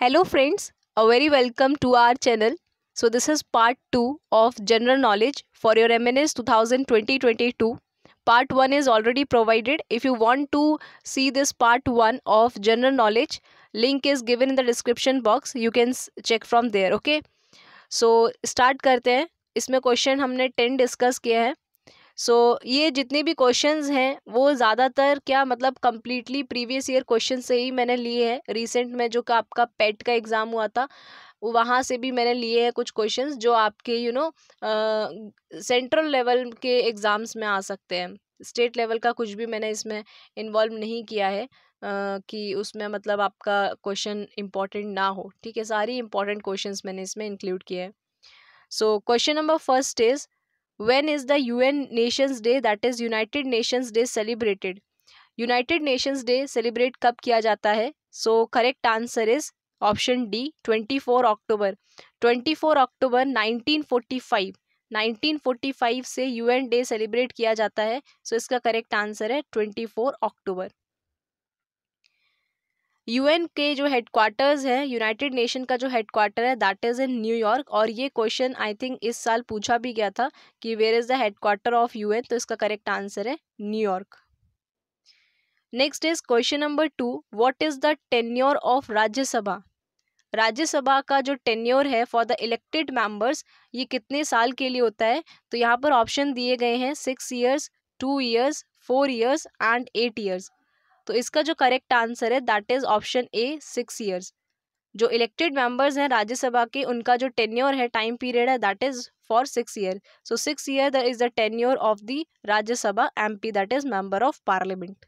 Hello friends a very welcome to our channel so this is part two of general knowledge for your M N S two thousand twenty twenty two part one is already provided if you want to see this part one of general knowledge link is given in the description box you can check from there okay so start करते हैं इसमें question हमने ten discuss किया है so so, ये जितने भी question हैं वो ज़्यादातर क्या मतलब कम्प्लीटली प्रीवियस ईयर क्वेश्चन से ही मैंने लिए हैं रिसेंट में जो का आपका पेट का एग्ज़ाम हुआ था वहाँ से भी मैंने लिए हैं कुछ क्वेश्चंस जो आपके यू नो सेंट्रल लेवल के एग्ज़ाम्स में आ सकते हैं स्टेट लेवल का कुछ भी मैंने इसमें इन्वॉल्व नहीं किया है Uh, कि उसमें मतलब आपका क्वेश्चन इम्पॉर्टेंट ना हो ठीक है सारी इंपॉर्टेंट क्वेश्चन मैंने इसमें इंक्लूड किए हैं so question number first is when is the U N nations day that is united nations day celebrated United Nations day celebrate कब किया जाता है so correct answer is option D twenty four October twenty four October nineteen forty five nineteen forty five से U N day celebrate किया जाता है so so इसका correct answer है ट्वेंटी फोर अक्टूबर यूएन के जो हेडक्वार्टर्स है United nation का जो हेडक्वार्टर है दैट इज़ इन न्यूयॉर्क और ये क्वेश्चन आई थिंक इस साल पूछा भी गया था कि where is the headquarter of UN तो इसका करेक्ट आंसर है New York next is question number two what is the tenure of Rajya Sabha Rajya Sabha का जो टेन्योर है फॉर द इलेक्टेड मेंबर्स ये कितने साल के लिए होता है तो यहाँ पर ऑप्शन दिए गए हैं six years two years four years and eight years तो इसका जो करेक्ट आंसर है that is option A six years जो इलेक्टेड मेंबर्स हैं राज्यसभा के उनका जो टेन्योर है टाइम पीरियड है that is for six year so six year the is the tenure of the Rajya Sabha M P that is member of parliament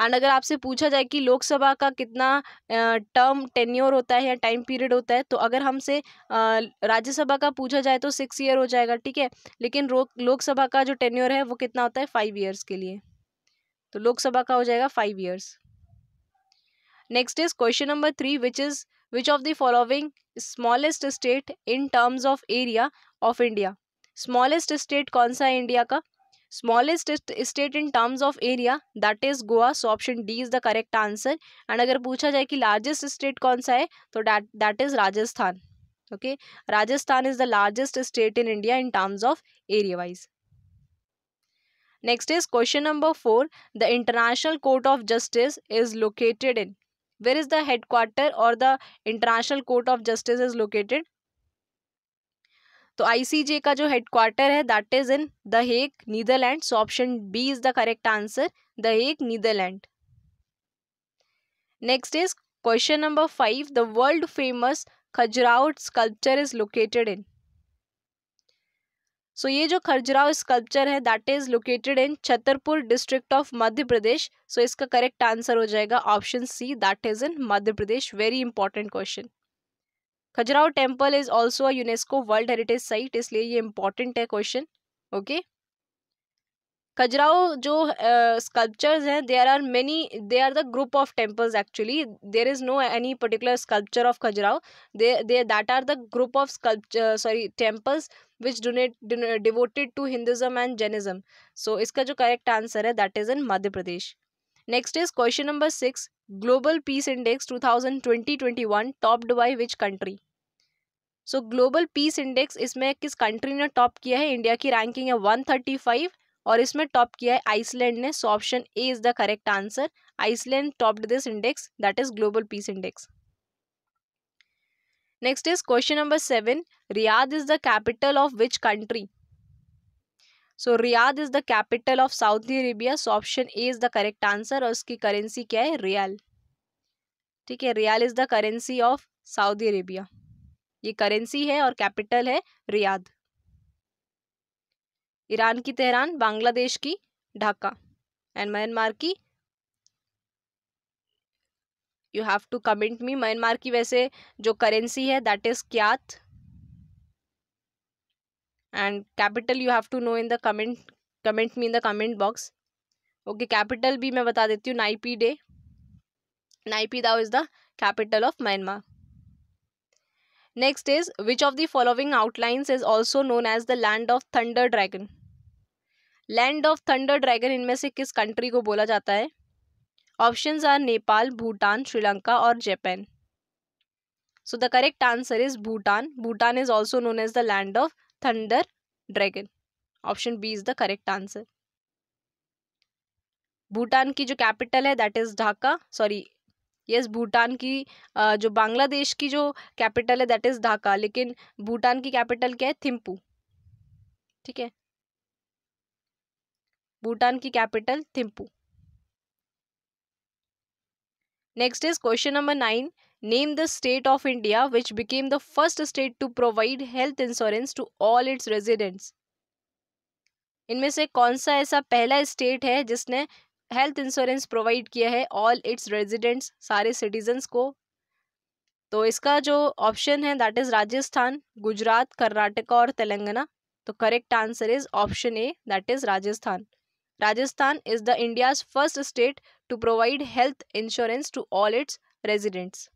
and अगर आपसे पूछा जाए कि लोकसभा का कितना टर्म टेन्योर होता है या टाइम पीरियड होता है तो अगर हमसे राज्यसभा का पूछा जाए तो सिक्स ईयर हो जाएगा ठीक है लेकिन लोकसभा का जो टेन्योर है वो कितना होता है फाइव ईयर्स के लिए तो लोकसभा का हो जाएगा five years next is question number three which is which of the following smallest state in terms of area of India smallest state कौन सा है इंडिया का smallest state in terms of area that is Goa so option D is the correct answer and अगर पूछा जाए कि largest state कौन सा है तो that is Rajasthan okay Rajasthan is the largest state in India in terms of area wise Next is question number 4. The International Court of Justice is located in. Where is the headquarter or the International Court of Justice is located? So ICJ ka jo headquarter hai that is in The Hague, Netherlands. So option B is the correct answer. The Hague, Netherlands. Next is question number 5. The world famous Khajraut sculpture is located in. So so, ये जो Khajuraho sculpture है that is located in Chhatarpur district of Madhya Pradesh so इसका correct answer हो जाएगा option C that is in Madhya Pradesh very important question Khajuraho temple is also UNESCO world heritage site इसलिए ये important है question okay okay? Khajuraho जो स्कल्पचर्स हैं there are many they are the group of temples actually there is no any particular sculpture of Khajuraho they that are the group of sculpture sorry temples which donate devoted to Hinduism and Jainism so इसका जो correct answer है that is in Madhya Pradesh next is question number six global peace index two thousand twenty twenty one topped by which country so global peace index इसमें किस country ने top किया है India की ranking है वन थर्टी फाइव और इसमें top किया है आइसलैंड ने so option A is the correct answer Iceland topped this index that is global peace index next is question number seven Riyadh is the capital of which country so Riyadh is the capital of Saudi Arabia so option A is the correct answer और उसकी currency क्या है riyal ठीक है riyal is the currency of Saudi Arabia ये currency है और capital है रियाद ईरान की तेहरान बांग्लादेश की ढाका एंड म्यांमार की you have to comment me Myanmar की वैसे जो करेंसी है that is kyat and capital you have to know in the comment comment me in the comment box okay capital भी मैं बता देती हूँ Naypyidaw Naypyidaw is the capital of Myanmar next is which of the following outlines is also known as the land of thunder dragon land of thunder dragon इनमें से किस country को बोला जाता है ऑप्शंस आर नेपाल भूटान श्रीलंका और Japan so the correct answer is Bhutan Bhutan is also known as the land of thunder dragon option B is the correct answer Bhutan की जो कैपिटल है that is Dhaka sorry yes Bhutan की जो बांग्लादेश की जो कैपिटल है दैट इज़ ढाका लेकिन भूटान की कैपिटल क्या है थिम्पू ठीक है भूटान की capital Thimphu next is question number nine name the state of India which became the first state to provide health insurance to all its residents इनमें से कौन सा ऐसा पहला स्टेट है जिसने हेल्थ इंश्योरेंस प्रोवाइड किया है ऑल इट्स रेजिडेंट्स सारे सिटीजन्स को तो इसका जो ऑप्शन है दैट इज राजस्थान गुजरात कर्नाटका और तेलंगाना तो correct answer is option A that is Rajasthan Rajasthan is the India's first state to provide health insurance to all its residents.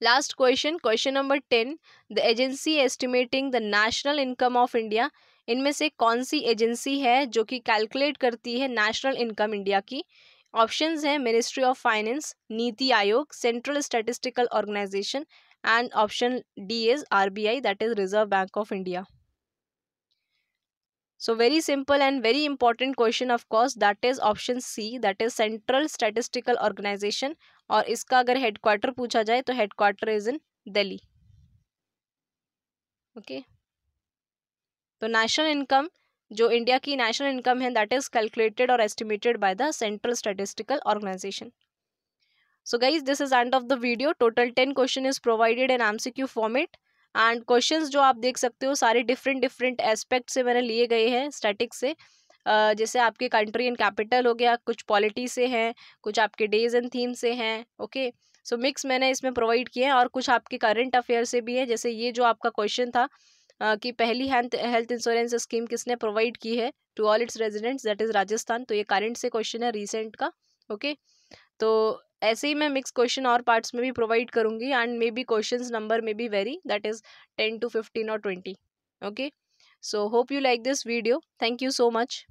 Last question, question number 10. The agency estimating the national income of India इनमें से कौन सी agency है जो कि calculate करती है national income India की option हैं ministry of finance NITI Aayog central statistical organisation and option D is RBI that is reserve bank of India So very simple and very important question of course that is option C that is Central Statistical Organization और इसका अगर headquarter पूछा जाए तो headquarter is in Delhi okay तो national income जो India की national income है दैट इज कैलकुलेटेड और estimated by the central statistical organisation so guys this is end of the video total 10 questions provided in mcq format and questions जो आप देख सकते हो सारे डिफरेंट डिफरेंट एस्पेक्ट से मैंने लिए गए हैं स्टैटिक से जैसे आपके कंट्री एंड कैपिटल हो गया कुछ पॉलिटी से हैं कुछ आपके डेज एंड थीम से हैं ओके सो मिक्स मैंने इसमें प्रोवाइड किए हैं और कुछ आपके करंट अफेयर से भी है जैसे ये जो आपका क्वेश्चन था uh, कि पहली हेल्थ हेल्थ इंश्योरेंस स्कीम किसने प्रोवाइड की है to all its residents that is Rajasthan तो ये करंट से क्वेश्चन है रिसेंट का ओके तो ऐसे ही मैं मिक्स क्वेश्चन और पार्ट्स में भी प्रोवाइड करूंगी and maybe question number maybe very that is ten to fifteen और twenty okay so hope you like this video thank you so much